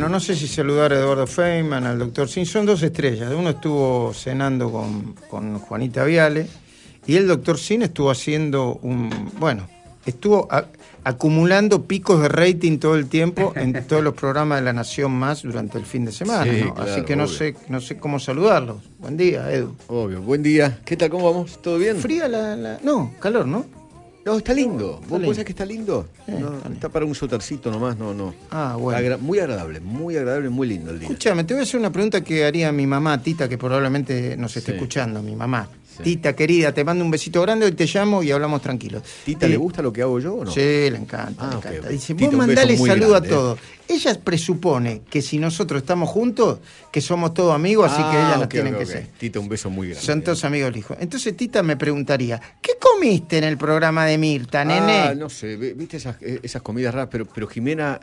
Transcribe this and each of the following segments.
No, no sé si saludar a Eduardo Feynman, al doctor Sin, son dos estrellas. Uno estuvo cenando con, Juanita Viale y el doctor Sin estuvo haciendo un. Bueno, estuvo acumulando picos de rating todo el tiempo en todos los programas de La Nación Más durante el fin de semana. Así que no sé, no sé cómo saludarlos. Buen día, Edu. Obvio, buen día. ¿Qué tal? ¿Cómo vamos? ¿Todo bien? Fría la... No, calor, ¿no? está lindo. ¿Vos pensás que está lindo? Eh, está, para un sotercito nomás, no, no. Ah, bueno. muy agradable, muy agradable, muy lindo el día. Escúchame, te voy a hacer una pregunta que haría mi mamá, Tita, que probablemente nos esté escuchando, mi mamá. Tita, querida, te mando un besito grande, y te llamo y hablamos tranquilos. ¿Tita le gusta lo que hago yo o no? Sí, le encanta. Ah, le encanta. Dice, vos mandale saludo a eh". todos ella presupone que si nosotros estamos juntos, que somos todos amigos, así que ella lo ah, tiene que ser. Tita, un beso muy grande. Son todos amigos, hijo. Entonces Tita me preguntaría, ¿qué comiste en el programa de Mirta, ah, nene? no sé, viste eh, esas, comidas raras, pero, pero Jimena,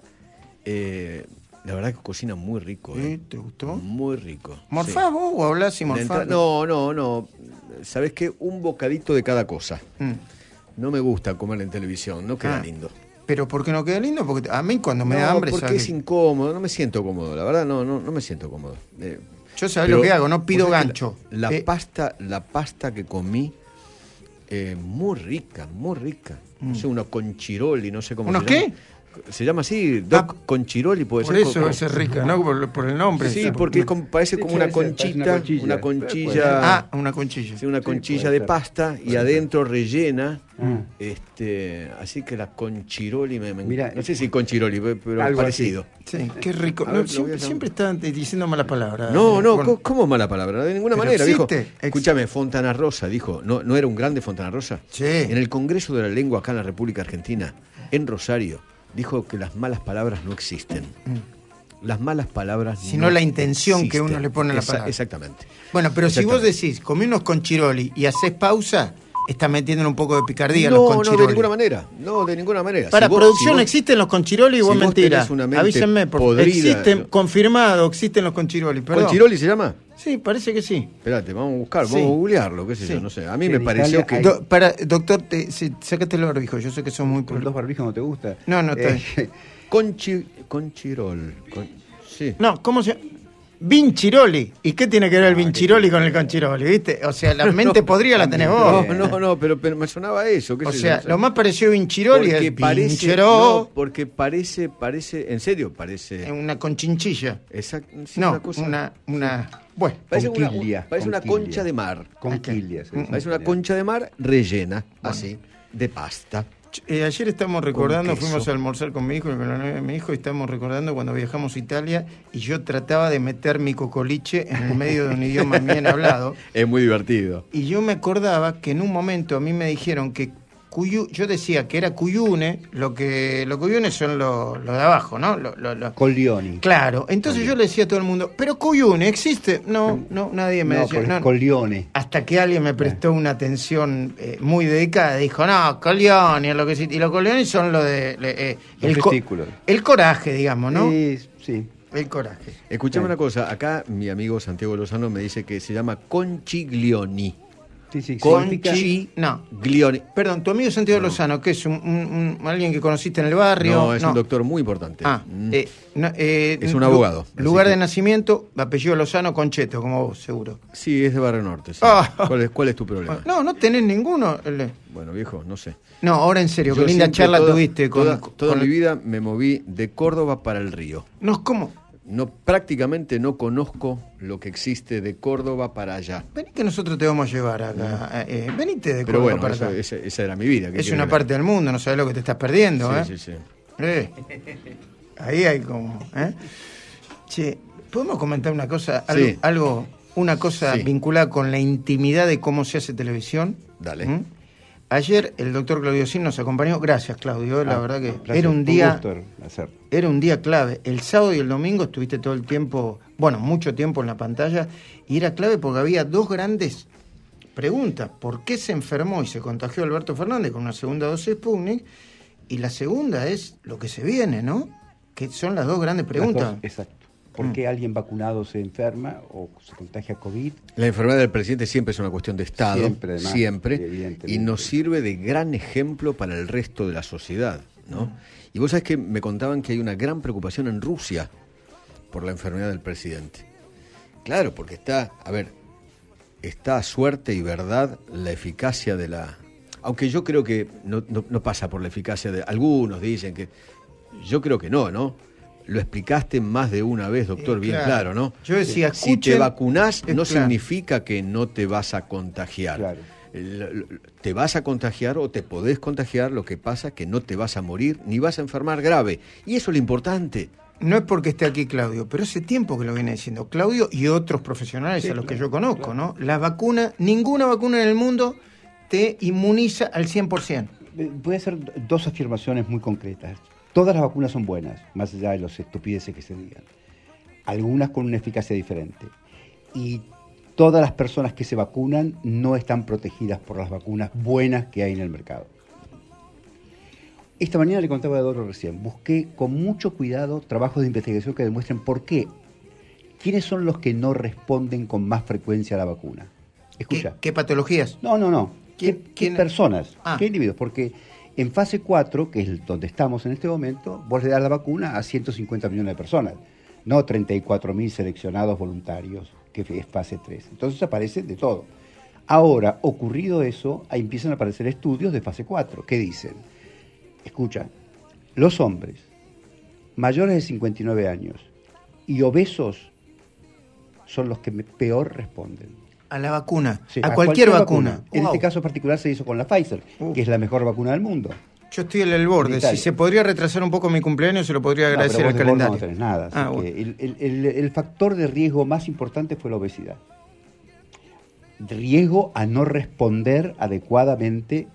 eh, la verdad que cocina muy rico. Eh. ¿Eh? ¿Te gustó? Muy rico. ¿Morfás vos o hablás y morfás? No, no, no. ¿Sabés qué? Un bocadito de cada cosa. Mm. No me gusta comer en televisión, no queda ah. lindo. Pero ¿por qué no queda lindo? Porque a mí cuando me da hambre... Porque es incómodo, no me siento cómodo, la verdad no, no, no me siento cómodo. Eh, Yo sabes lo que hago, no pido gancho. La, eh. pasta, la pasta que comí, eh, muy rica, muy rica. No mm. sé, unos y no sé cómo ¿Unos qué? se llama así, ah. Doc Conchiroli, puede ser. Por eso es rica, ¿no? Por, el nombre. Sí, porque parece como una conchita, una conchilla. Ah, una conchilla. Sí, una conchilla de pasta y adentro rellena. Ah. Este, así que la conchiroli me, mira No sé si conchiroli, pero algo parecido. Sí, qué rico. siempre, diciendo mala palabra. No, no, ¿cómo mala palabra? De ninguna manera, dijo. Escúchame, Fontana Rosa dijo, ¿no, ¿no era un grande Fontana Rosa? Sí. En el Congreso de la Lengua acá en la República Argentina, en Rosario dijo que las malas palabras no existen. Mm. Las malas palabras Sino la intención que uno le pone a la palabra. Exactamente. Bueno, pero si vos decís, comí unos conchiroli y haces pausa, Está metiendo un poco de picardía no, los conchiroli. No, de ninguna manera. No, de ninguna manera. Para producción existen los conchiroli y vos si mentira. Avísenme, por podrida, existen, confirmado, existen los conchiroli. Perdón. ¿Conchiroli se llama? Sí, parece que sí. Espérate, vamos a buscar, vamos a googlearlo, qué sé yo, no sé. A mí me pareció que. para, doctor, te, los barbijos, yo sé que son muy. los barbijos no te gusta. No, no, eh, está. conchirol. sí. No, ¿cómo se.? Vinciroli. ¿Y qué tiene que ver el ah, Vinciroli con el Conchiroli? ¿Viste? O sea, la mente podría la tener vos. No, no, no, pero, me sonaba eso. o sea, lo más parecido a Vinchiroli porque es parece, porque parece, parece, en serio, parece. Una conchinchilla. Exacto. no, una, una, Bueno, parece, una, parece una, concha de mar. Conquilias. Mm, parece una mm. concha de mar rellena, así, de pasta. Eh, ayer estamos recordando, fuimos a almorzar con mi hijo, con mi hijo, y estamos recordando cuando viajamos a Italia y yo trataba de meter mi cocoliche en el medio de un idioma bien hablado. Es muy divertido. Y yo me acordaba que en un momento a mí me dijeron que yo decía que era Cuyune, lo que lo Cuyune son los de abajo, ¿no? Los lo, Claro, entonces yo le decía a todo el mundo, ¿pero Cuyune existe? No, no, nadie me no, decía. no. Hasta que alguien me prestó eh. una atención eh, muy dedicada, dijo, no, colioni lo que sí. Y eh, los Colioni son los de. el, el coraje, digamos, ¿no? Sí, sí. El coraje. Escuchame una cosa, acá mi amigo Santiago Lozano me dice que se llama Conchiglioni. Sí, sí, Conchi no. Perdón, tu amigo Santiago Lozano, que es un, alguien que conociste en el barrio. No, es un doctor muy importante. Ah, mm. eh, eh, es un abogado. Lugar de nacimiento, apellido Lozano Concheto, como vos, seguro. Sí, es de Barrio Norte. Ah. ¿Cuál, es, tu problema? Ah, no, no tenés ninguno. Bueno, viejo, no sé. No, ahora en serio, qué linda charla tuviste. Con, toda, mi vida me moví de Córdoba para el río. No, ¿cómo? no, prácticamente no conozco lo que existe de Córdoba para allá. Vení que nosotros te vamos a llevar acá. Eh, eh de Córdoba bueno, para Esa, era mi vida. Es una parte del mundo, no sabes lo que te estás perdiendo. ¿eh? sí, sí. Eh, ahí hay como. ¿eh? Che, ¿podemos comentar una cosa? Algo, algo una cosa vinculada con la intimidad de cómo se hace televisión. Dale. ¿Mm? Ayer el doctor Claudio Sin nos acompañó. Gracias, Claudio. La ah, verdad que era un día. era un día clave. El sábado y el domingo estuviste todo el tiempo, bueno, mucho tiempo en la pantalla, y era clave porque había dos grandes preguntas. ¿Por qué se enfermó y se contagió Alberto Fernández con una segunda dosis Sputnik? Y la segunda es lo que se viene, ¿no? Que son las dos grandes preguntas. exacto. ¿Por mm. qué alguien vacunado se enferma o se contagia COVID? La enfermedad del presidente siempre es una cuestión de Estado, siempre, siempre y nos sirve de gran ejemplo para el resto de la sociedad. ¿no? Mm. Y vos sabés que me contaban que hay una gran preocupación en Rusia por la enfermedad del presidente. Claro, porque está, a ver, está a suerte y verdad la eficacia de la... Aunque yo creo que no pasa por la eficacia de... Algunos dicen que... Yo creo que no, ¿no? lo explicaste más de una vez, doctor, eh, bien claro. ¿no? Yo decía, si te vacunás no significa que no te vas a contagiar. Eh, te vas a contagiar o te podés contagiar, lo que pasa es que no te vas a morir ni vas a enfermar grave. Y eso es lo importante. No es porque esté aquí Claudio, pero hace tiempo que lo viene diciendo Claudio y otros profesionales a los que yo conozco, ¿no? La vacuna, ninguna vacuna en el mundo te inmuniza al 100%. Voy a hacer dos afirmaciones muy concretas. Todas las vacunas son buenas, más allá de los estupideces que se digan. Algunas con una eficacia diferente. Y todas las personas que se vacunan no están protegidas por las vacunas buenas que hay en el mercado. Esta mañana le contaba a Doro recién, busqué con mucho cuidado trabajos de investigación que demuestren por qué. ¿Quiénes son los que no responden con más frecuencia a la vacuna? Escucha. ¿Qué, patologías? No, no, no. ¿Qué, personas? Ah. ¿Qué individuos? Porque en fase 4, que es donde estamos en este momento, vos le das la vacuna a 150 millones de personas, no 34 mil seleccionados voluntarios, que es fase 3. Entonces aparece de todo. Ahora, ocurrido eso, empiezan a aparecer estudios de fase 4 que dicen, escucha, los hombres mayores de 59 años y obesos son los que peor responden. A la vacuna, a, cualquier, vacuna. En este caso particular se hizo con la Pfizer, uh. que es la mejor vacuna del mundo. Yo estoy en el borde. Si se podría retrasar un poco mi cumpleaños, se lo podría agradecer al calendario. No nada. Ah, el, el, factor de riesgo más importante fue la obesidad. Riesgo a no responder adecuadamente.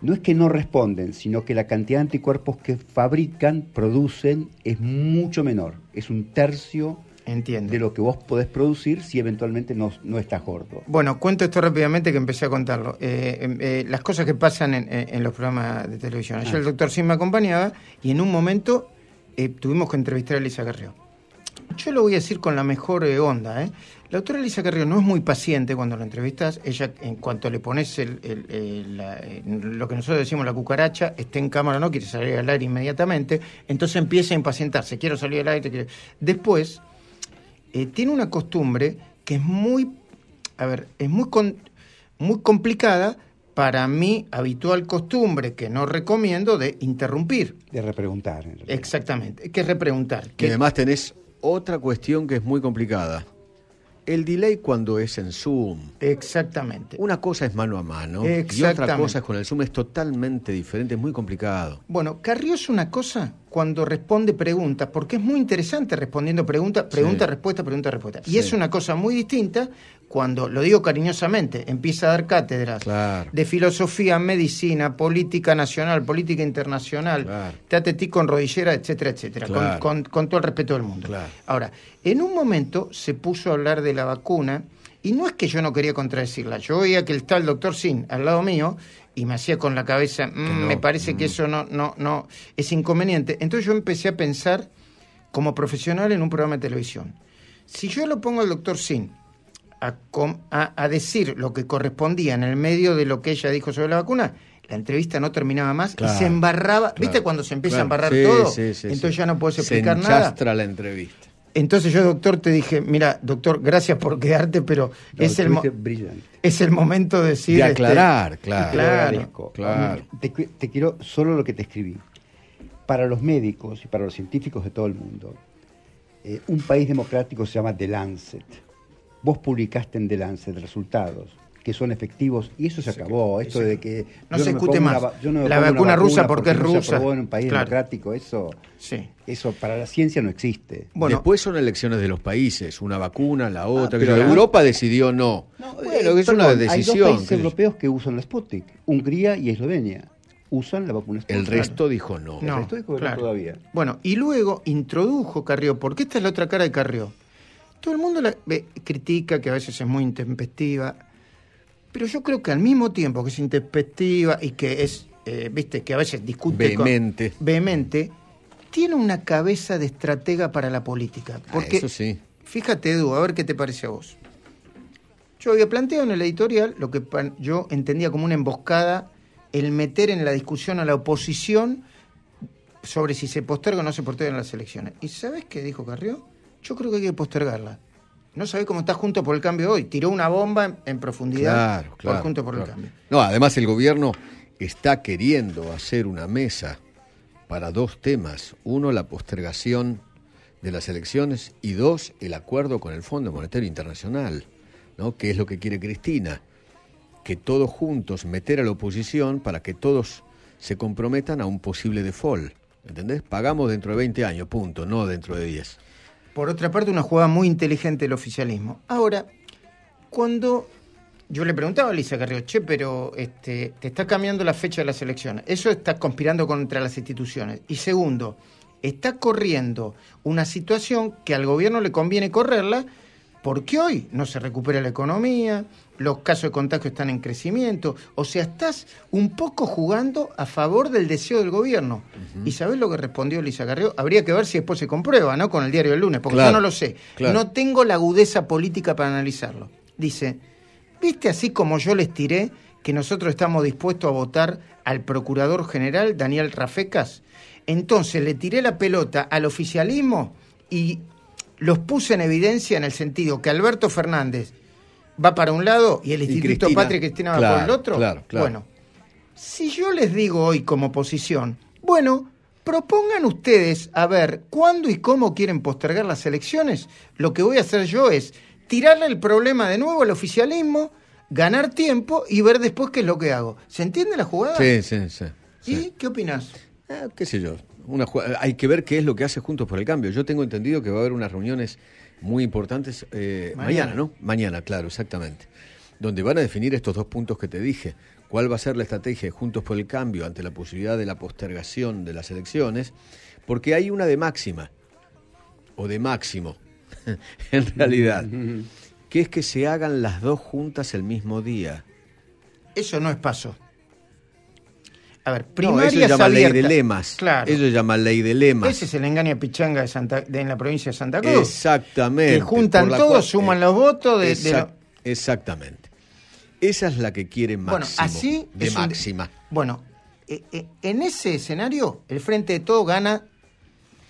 No es que no responden, sino que la cantidad de anticuerpos que fabrican, producen, es mucho menor. Es un tercio Entiende de lo que vos podés producir si eventualmente no, no estás gordo. Bueno, cuento esto rápidamente que empecé a contarlo. Eh, em, eh, las cosas que pasan en, los programas de televisión. Ayer el ah. doctor Sim me acompañaba y en un momento eh, tuvimos que entrevistar a Elisa Carrió. Yo lo voy a decir con la mejor onda. La doctora Elisa Carrió no es muy paciente cuando la entrevistas. Ella, en cuanto le pones lo que nosotros decimos la cucaracha, esté en cámara no, quiere salir al aire inmediatamente. Entonces empieza a impacientarse. Quiero salir al aire. Después eh, tiene una costumbre que es muy, a ver, es muy, muy complicada para mi habitual costumbre que no recomiendo de interrumpir. De repreguntar. Exactamente, que repreguntar. Que... Y además tenés otra cuestión que es muy complicada. El delay cuando es en Zoom. Exactamente. Una cosa es mano a mano y otra cosa es con el Zoom, es totalmente diferente, es muy complicado. Bueno, Carrió es una cosa cuando responde preguntas, porque es muy interesante respondiendo preguntas, pregunta, respuesta, pregunta, respuesta. Y es una cosa muy distinta cuando, lo digo cariñosamente, empieza a dar cátedras de filosofía, medicina, política nacional, política internacional, claro. teatetí con rodillera, etcétera, etcétera, con, todo el respeto del mundo. Ahora, en un momento se puso a hablar de la vacuna, y no es que yo no quería contradecirla, yo veía que está el doctor Sin al lado mío y me hacía con la cabeza, mm, me parece que mm. eso no, no, no, es inconveniente. Entonces yo empecé a pensar como profesional en un programa de televisión. Si yo lo pongo al doctor Sin, a, decir lo que correspondía en el medio de lo que ella dijo sobre la vacuna, la entrevista no terminaba más y se embarraba. ¿Viste cuando se empieza a embarrar todo? entonces ya no puedes explicar se nada. la entrevista. Entonces yo, doctor, te dije, mira, doctor, gracias por quedarte, pero es, el es el momento de decir... De este, aclarar, claro. claro. Te, quiero solo lo que te escribí. Para los médicos y para los científicos de todo el mundo, eh, un país democrático se llama The Lancet vos publicaste en The Lancet resultados que son efectivos y eso se acabó. Esto de que no se escute más. la vacuna, rusa porque, es rusa. No se en un país democrático, eso, sí. eso para la ciencia no existe. después son elecciones de los países, una vacuna, la ah, otra. pero Europa decidió no. bueno, eh, es una decisión. Hay dos países europeos que usan la Sputnik, Hungría y Eslovenia. Usan la vacuna Sputnik. El resto dijo no. El resto dijo todavía. Bueno, y luego introdujo Carrió, porque esta es la otra cara de Carrió todo el mundo la critica, que a veces es muy intempestiva, pero yo creo que al mismo tiempo que es intempestiva y que es, eh, viste, que a veces discute vehemente, vehemente tiene una cabeza de estratega para la política. Ah, Porque, eso sí. fíjate Edu, a ver qué te parece a vos. Yo había planteado en el editorial lo que yo entendía como una emboscada, el meter en la discusión a la oposición sobre si se posterga o no se en las elecciones. ¿Y sabes qué dijo Carrió? Yo creo que hay que postergarla. No sabés cómo está Junto por el Cambio hoy. Tiró una bomba en, profundidad por por el Cambio. No, además el gobierno está queriendo hacer una mesa para dos temas. Uno, la postergación de las elecciones y dos, el acuerdo con el Fondo Monetario Internacional, ¿no? que es lo que quiere Cristina, que todos juntos meter a la oposición para que todos se comprometan a un posible default. ¿Entendés? Pagamos dentro de 20 años, punto, no dentro de 10 por otra parte, una jugada muy inteligente del oficialismo. Ahora, cuando yo le preguntaba a Lisa Carrió, che, pero este, te está cambiando la fecha de las elecciones, eso está conspirando contra las instituciones. Y segundo, está corriendo una situación que al gobierno le conviene correrla porque hoy no se recupera la economía, los casos de contagio están en crecimiento, o sea, estás un poco jugando a favor del deseo del gobierno. ¿Y sabés lo que respondió Lisa Carrió? Habría que ver si después se comprueba, ¿no? Con el diario del lunes, porque yo no lo sé. No tengo la agudeza política para analizarlo. Dice, ¿viste así como yo les tiré que nosotros estamos dispuestos a votar al Procurador General Daniel Rafecas? Entonces le tiré la pelota al oficialismo y los puse en evidencia en el sentido que Alberto Fernández va para un lado y el Instituto Patria Cristina va por el otro. Claro, Bueno, si yo les digo hoy como oposición, bueno, propongan ustedes a ver cuándo y cómo quieren postergar las elecciones, lo que voy a hacer yo es tirarle el problema de nuevo al oficialismo, ganar tiempo y ver después qué es lo que hago. ¿Se entiende la jugada? Sí, sí, sí. ¿Y qué opinas? Ah, qué sé yo hay que ver qué es lo que hace Juntos por el Cambio. Yo tengo entendido que va a haber unas reuniones muy importantes eh, mañana. mañana, ¿no? Mañana, claro, exactamente. Donde van a definir estos dos puntos que te dije. ¿Cuál va a ser la estrategia de Juntos por el Cambio ante la posibilidad de la postergación de las elecciones? Porque hay una de máxima, o de máximo, en realidad, que es que se hagan las dos juntas el mismo día. Eso no es paso. A ver, primaria eso se llama ley de lemas. Claro. Eso se llama ley de lemas. Ese es el engaño a pichanga de en la provincia de Santa Cruz. Exactamente. Que juntan todos, suman los votos. De, Exactamente. Esa es la que quiere Máximo. Bueno, así de Máxima. bueno, eh, eh, en ese escenario, el Frente de Todo gana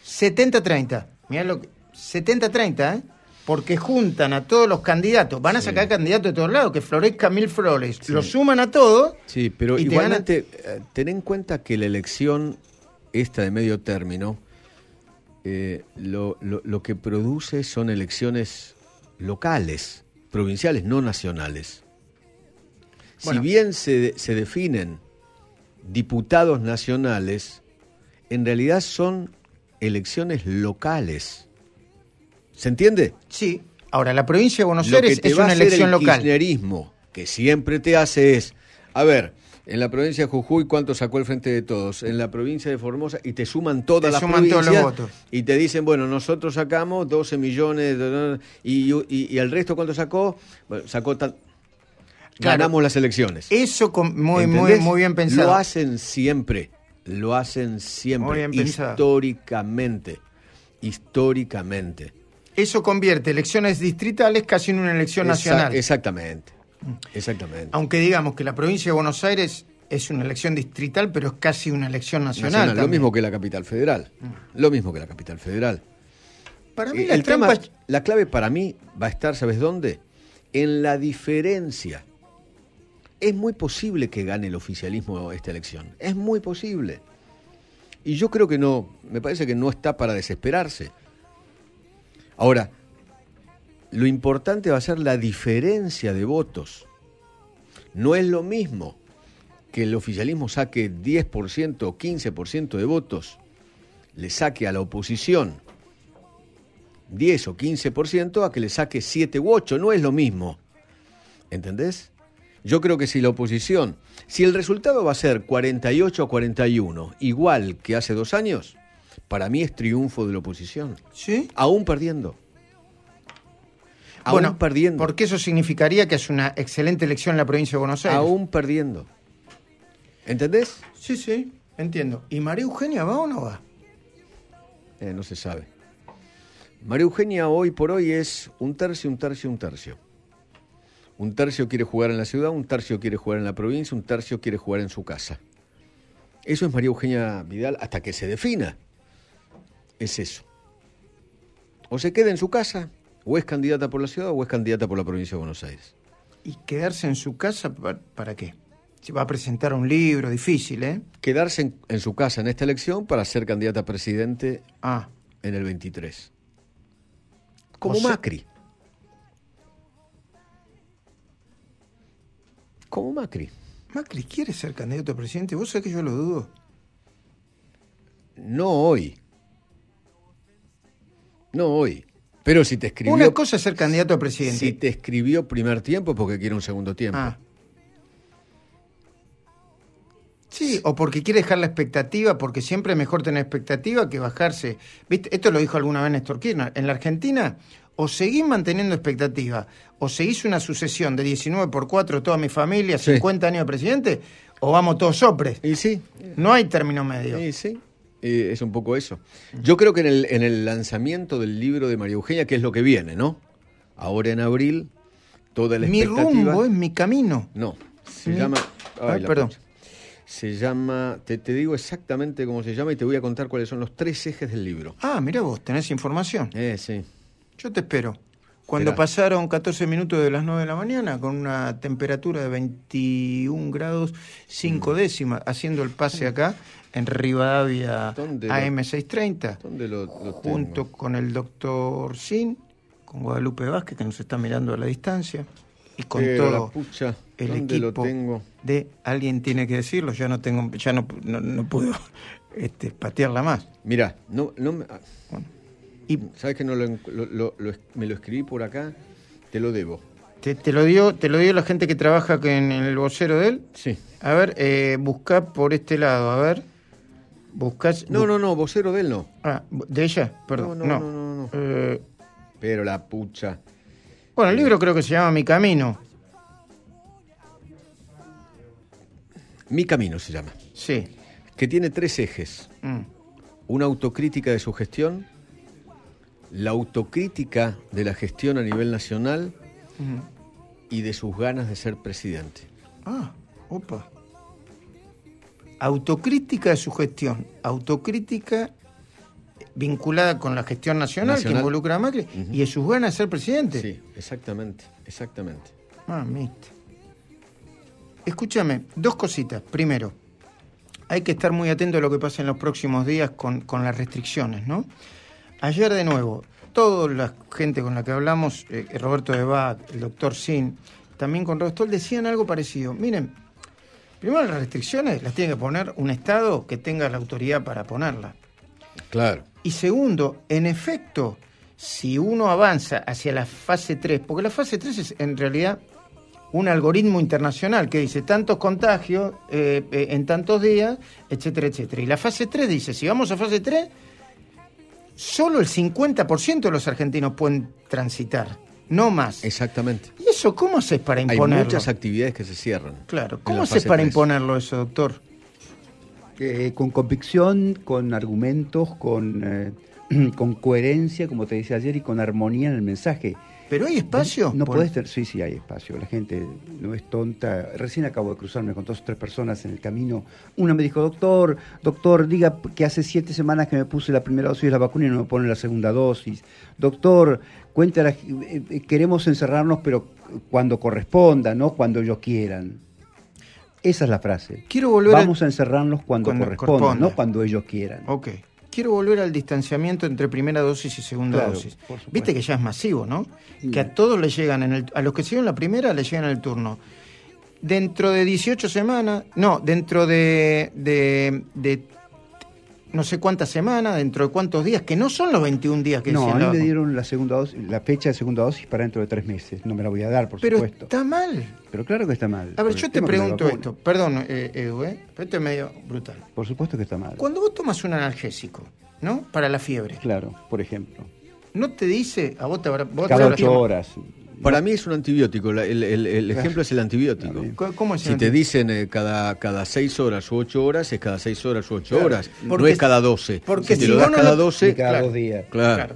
70-30. Mirá lo que... 70-30, ¿eh? porque juntan a todos los candidatos, van a sacar candidatos de todos lados, que florezca mil flores, lo suman a todo. Sí, pero igualmente, eh, ten en cuenta que la elección esta de medio término, eh, lo, que produce son elecciones locales, provinciales, no nacionales. Si bien se definen diputados nacionales, en realidad son elecciones locales ¿Se entiende? Sí. Ahora, la provincia de Buenos Aires es una elección hacer el kirchnerismo que siempre te hace es, a ver, en la provincia de Jujuy, ¿cuánto sacó el Frente de Todos? En la provincia de Formosa, y te suman todas las Y te dicen, bueno, nosotros sacamos 12 millones, y, y- el resto, ¿cuánto sacó? Bueno, sacó tan... Ganamos las elecciones. Eso muy, muy, muy bien pensado. Lo hacen siempre, lo hacen siempre, Muy históricamente, históricamente eso convierte elecciones distritales casi en una elección nacional. Exactamente. Exactamente. Aunque digamos que la provincia de Buenos Aires es una elección distrital, pero es casi una elección nacional. lo mismo que la capital federal. Mm. Lo mismo que la capital federal. Para mí la clave para mí va a estar, ¿sabes dónde? En la diferencia. Es muy posible que gane el oficialismo esta elección. Es muy posible. Y yo creo que no, me parece que no está para desesperarse. Ahora, lo importante va a ser la diferencia de votos. No es lo mismo que el oficialismo saque 10% o 15% de votos, le saque a la oposición 10 o 15% a que le saque 7 u 8, no es lo mismo. ¿Entendés? Yo creo que si la oposición, si el resultado va a ser 48 o 41, igual que hace dos años, para mí es triunfo de la oposición. Sí. Aún perdiendo. Aún perdiendo. Porque eso significaría que es una excelente elección en la provincia de Buenos Aires. Aún perdiendo. ¿Entendés? Sí, sí, entiendo. ¿Y María Eugenia va o no va? Eh, no se sabe. María Eugenia hoy por hoy es un tercio, un tercio, un tercio. Un tercio quiere jugar en la ciudad, un tercio quiere jugar en la provincia, un tercio quiere jugar en su casa. Eso es María Eugenia Vidal hasta que se defina es eso. O se queda en su casa, o es candidata por la ciudad, o es candidata por la provincia de Buenos Aires. ¿Y quedarse en su casa para qué? Se va a presentar un libro, difícil, ¿eh? Quedarse en, su casa en esta elección para ser candidata a presidente a ah. en el 23. Como Macri. Como Macri. Macri quiere ser candidato a presidente, vos sabés que yo lo dudo. No hoy. No hoy. Pero si te escribió. Una cosa es ser candidato a presidente. Si te escribió primer tiempo porque quiere un segundo tiempo. Ah. Sí, o porque quiere dejar la expectativa, porque siempre es mejor tener expectativa que bajarse. ¿Viste? Esto lo dijo alguna vez Néstor Kirchner. En la Argentina, o seguís manteniendo expectativa, o hizo una sucesión de 19 por 4, toda mi familia, 50 años de presidente, o vamos todos sopres. Y sí. No hay término medio. Y sí. Eh, es un poco eso. Yo creo que en el, en el lanzamiento del libro de María Eugenia, que es lo que viene, ¿no? Ahora en abril, toda la expectativa... Mi rumbo es mi camino. No, se llama... Ah, Ay, perdón. Se llama, te, digo exactamente cómo se llama y te voy a contar cuáles son los tres ejes del libro. Ah, mira vos, tenés información. Eh, sí. Yo te espero. Cuando pasaron 14 minutos de las 9 de la mañana, con una temperatura de 21 grados 5 mm. décimas, haciendo el pase acá, en Rivadavia AM630, junto con el doctor Sin, con Guadalupe Vázquez, que nos está mirando a la distancia, y con todo el equipo lo tengo? de Alguien Tiene que Decirlo. Ya no tengo, ya no, no, puedo este, patearla más. Mirá, no, no ah, ¿sabes que no lo, me lo escribí por acá? Te lo debo. Te, lo dio, te lo dio la gente que trabaja en el vocero de él. Sí. A ver, eh, busca por este lado, a ver. Buscas. No, no, no, vocero de él no. Ah, de ella, perdón. No, no, no. Eh, Pero la pucha. Bueno, el libro creo que se llama Mi Camino. Mi Camino se llama. Sí. Que tiene tres ejes. Mm. Una autocrítica de su gestión, la autocrítica de la gestión a nivel nacional y de sus ganas de ser presidente. Ah, opa autocrítica de su gestión, autocrítica vinculada con la gestión nacional, que involucra a Macri, y es sus ganas de ser presidente. Sí, exactamente, exactamente. Mamita. Ah, Escúchame, dos cositas. Primero, hay que estar muy atento a lo que pasa en los próximos días con, las restricciones, ¿no? Ayer de nuevo, toda la gente con la que hablamos, eh, Roberto debat el doctor Sin, también con Rostol, decían algo parecido. Miren, Primero las restricciones las tiene que poner un Estado que tenga la autoridad para ponerlas. Claro. Y segundo, en efecto, si uno avanza hacia la fase 3, porque la fase 3 es en realidad un algoritmo internacional que dice tantos contagios eh, eh, en tantos días, etcétera, etcétera. Y la fase 3 dice, si vamos a fase 3, solo el 50% de los argentinos pueden transitar no más. Exactamente. ¿Y eso cómo haces para imponer Hay muchas actividades que se cierran. Claro, ¿cómo se para imponerlo eso, doctor? Eh, con convicción, con argumentos, con, eh, con coherencia, como te decía ayer, y con armonía en el mensaje. ¿Pero hay espacio? No sí, sí hay espacio. La gente no es tonta. Recién acabo de cruzarme con dos o tres personas en el camino. Una me dijo, doctor, doctor, diga que hace siete semanas que me puse la primera dosis de la vacuna y no me pone la segunda dosis. Doctor, cuenta, eh, eh, queremos encerrarnos, pero cuando corresponda, no cuando ellos quieran. Esa es la frase. Quiero volver Vamos a, encerrarnos cuando, corresponda, no cuando ellos quieran. Ok quiero volver al distanciamiento entre primera dosis y segunda dosis. Viste que ya es masivo, ¿no? Que a todos le llegan, en el, a los que siguen la primera le llegan el turno. Dentro de 18 semanas, no, dentro de, de no sé cuántas semanas, dentro de cuántos días, que no son los 21 días que No, a mí me dieron la segunda dosis, la fecha de segunda dosis para dentro de tres meses. No me la voy a dar, por supuesto. está mal. Pero claro que está mal. A ver, yo te pregunto esto. Perdón, eh, Edu, eh, pero esto es medio brutal. Por supuesto que está mal. Cuando vos tomas un analgésico, ¿no? Para la fiebre. Claro, por ejemplo. ¿No te dice, a vos te habrá... Cada horas. Para mí es un antibiótico. El, ejemplo es el antibiótico. ¿Cómo es si te dicen eh, cada, cada seis horas o ocho horas, es cada seis horas o ocho horas. no es cada doce. Porque si, te lo das cada doce Cada días.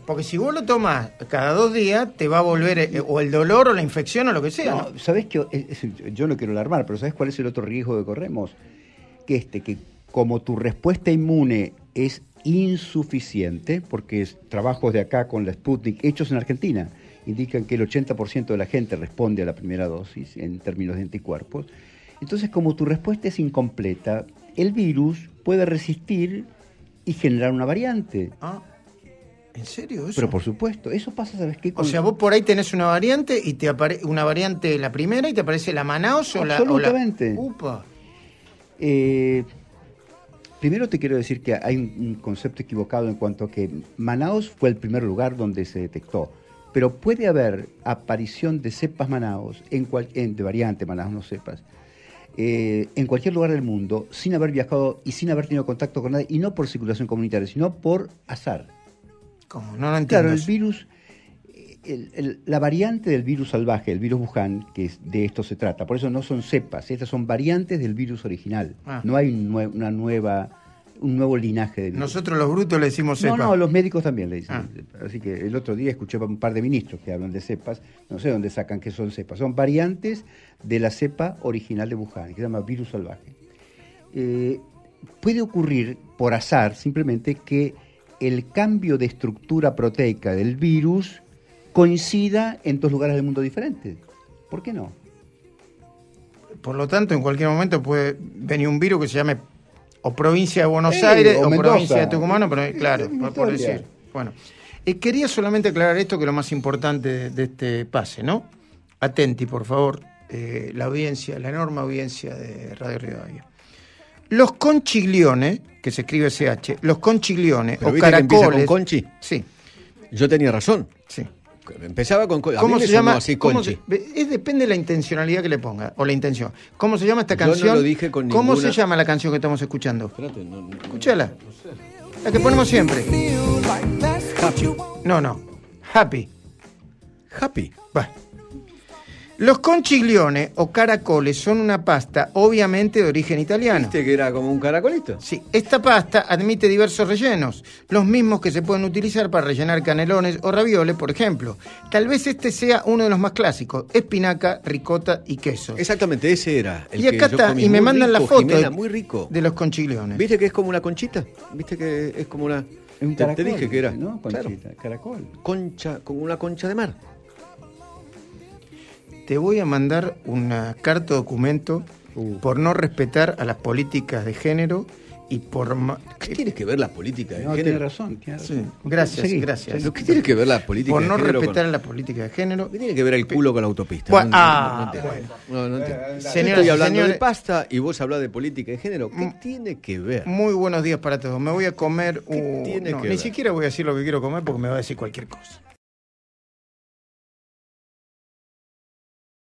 Porque si vos lo tomas cada dos días, te va a volver eh, o el dolor o la infección o lo que sea. Sabes que Yo no quiero alarmar, pero sabes cuál es el otro riesgo que corremos? Que este, que como tu respuesta inmune es insuficiente, porque es trabajos de acá con la Sputnik hechos en Argentina indican que el 80% de la gente responde a la primera dosis en términos de anticuerpos. Entonces, como tu respuesta es incompleta, el virus puede resistir y generar una variante. Ah, ¿en serio eso? Pero por supuesto, eso pasa, ¿sabes qué? O sea, vos por ahí tenés una variante y te aparece. una variante la primera y te aparece la Manaus o la... Absolutamente. Eh, primero te quiero decir que hay un concepto equivocado en cuanto a que Manaus fue el primer lugar donde se detectó pero puede haber aparición de cepas manados, en de variante manados, no cepas, eh, en cualquier lugar del mundo, sin haber viajado y sin haber tenido contacto con nadie, y no por circulación comunitaria, sino por azar. No lo Claro, el virus, eh, la variante del virus salvaje, el virus Wuhan, que de esto se trata, por eso no son cepas, estas son variantes del virus original. Ah. No hay una nueva un nuevo linaje. De Nosotros los brutos le decimos cepas. No, no, los médicos también le dicen. Ah. Así que el otro día escuché a un par de ministros que hablan de cepas, no sé dónde sacan que son cepas, son variantes de la cepa original de Wuhan, que se llama virus salvaje. Eh, puede ocurrir por azar simplemente que el cambio de estructura proteica del virus coincida en dos lugares del mundo diferentes. ¿Por qué no? Por lo tanto, en cualquier momento puede venir un virus que se llame o provincia de Buenos Aires, o, provincia de Tucumán, pero eh, claro, por, decir. Bueno, eh, quería solamente aclarar esto que es lo más importante de, este pase, ¿no? Atenti, por favor, eh, la audiencia, la enorme audiencia de Radio Rivadavia. Los conchigliones, que se escribe CH, los conchigliones o caracoles. conchi? Sí. Yo tenía razón. Sí. Empezaba con. ¿Cómo se llama? Así, es, depende de la intencionalidad que le ponga o la intención. ¿Cómo se llama esta canción? dije ¿Cómo se llama la canción que estamos escuchando? Espérate, no, Escúchala. La que ponemos siempre. No, no. Happy. Happy. Bueno. Los conchigliones o caracoles son una pasta obviamente de origen italiano. ¿Viste que era como un caracolito? Sí, esta pasta admite diversos rellenos, los mismos que se pueden utilizar para rellenar canelones o ravioles, por ejemplo. Tal vez este sea uno de los más clásicos, espinaca, ricota y queso. Exactamente, ese era el Y acá está, y me mandan la foto de los conchigliones. ¿Viste que es como una conchita? ¿Viste que es como una... te, dije que era. ¿no? Conchita, caracol. Concha, como una concha de mar te voy a mandar una carta documento uh. por no respetar a las políticas de género y por ¿Qué tiene que ver las políticas de género? Tiene razón, gracias, gracias. ¿Qué tiene que ver la política Por no respetar a la política de género. ¿Qué tiene que ver el culo con la autopista? ah, bueno. entiendo. de pasta y vos hablas de política de género. ¿Qué mm. tiene que ver? Muy buenos días para todos. Me voy a comer un... Ni siquiera voy a decir lo que quiero comer porque me va a decir cualquier cosa.